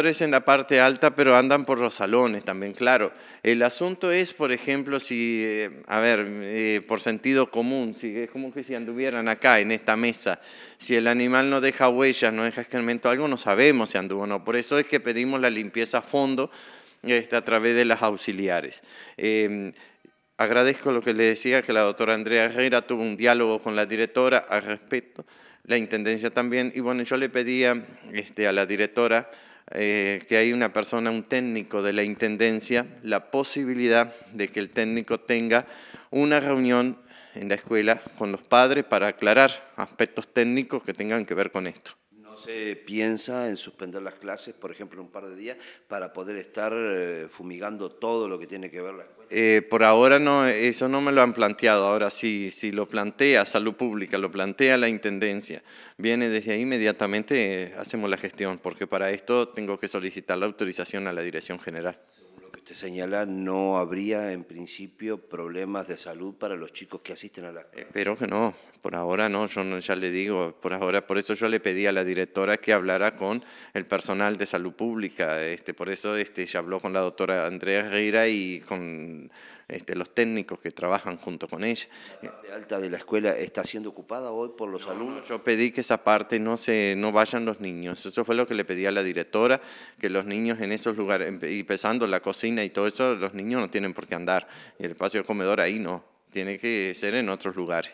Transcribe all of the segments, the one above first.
en la parte alta, pero andan por los salones también, claro. El asunto es, por ejemplo, si, eh, a ver, eh, por sentido común, si, es como que si anduvieran acá en esta mesa, si el animal no deja huellas, no deja excremento, algo no sabemos si anduvo o no. Por eso es que pedimos la limpieza a fondo este, a través de las auxiliares. Em, agradezco lo que le decía, que la doctora Andrea Herrera tuvo un diálogo con la directora al respecto la intendencia también. Y bueno, yo le pedía este, a la directora eh, que hay una persona, un técnico de la Intendencia, la posibilidad de que el técnico tenga una reunión en la escuela con los padres para aclarar aspectos técnicos que tengan que ver con esto se piensa en suspender las clases, por ejemplo, un par de días para poder estar eh, fumigando todo lo que tiene que ver la escuela? Eh, por ahora no, eso no me lo han planteado. Ahora sí, si, lo plantea Salud Pública, lo plantea la Intendencia, viene desde ahí inmediatamente eh, hacemos la gestión, porque para esto tengo que solicitar la autorización a la Dirección General. Se señala, no habría en principio problemas de salud para los chicos que asisten a la escuela. Eh, Espero que no, por ahora no, yo ya le digo, por ahora, por eso yo le pedí a la directora que hablara con el personal de salud pública, este, por eso este, ya habló con la doctora Andrea Herrera y con este, los técnicos que trabajan junto con ella. ¿La parte alta de la escuela está siendo ocupada hoy por los alumnos? Yo pedí que esa parte no, se, no vayan los niños. Eso fue lo que le pedí a la directora, que los niños en esos lugares, pesando la cocina y todo eso, los niños no tienen por qué andar. Y el espacio de comedor ahí no, tiene que ser en otros lugares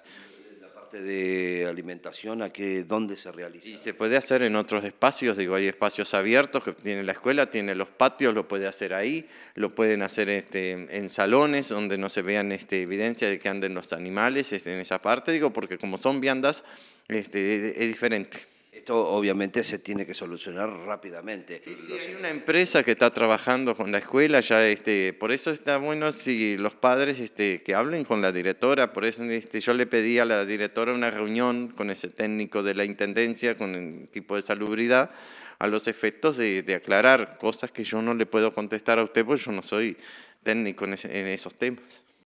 de alimentación a qué, dónde se realiza? Y se puede hacer en otros espacios, digo, hay espacios abiertos que tiene la escuela, tiene los patios, lo puede hacer ahí, lo pueden hacer este, en salones donde no se vean este, evidencia de que anden los animales este, en esa parte, digo, porque como son viandas, este, es diferente esto obviamente se tiene que solucionar rápidamente. hay una empresa que está trabajando con la escuela, ya este, por eso está bueno si los padres este, que hablen con la directora, por eso este, yo le pedí a la directora una reunión con ese técnico de la Intendencia, con el equipo de salubridad, a los efectos de, aclarar cosas que yo no le puedo contestar a usted, porque yo no soy técnico en esos temas.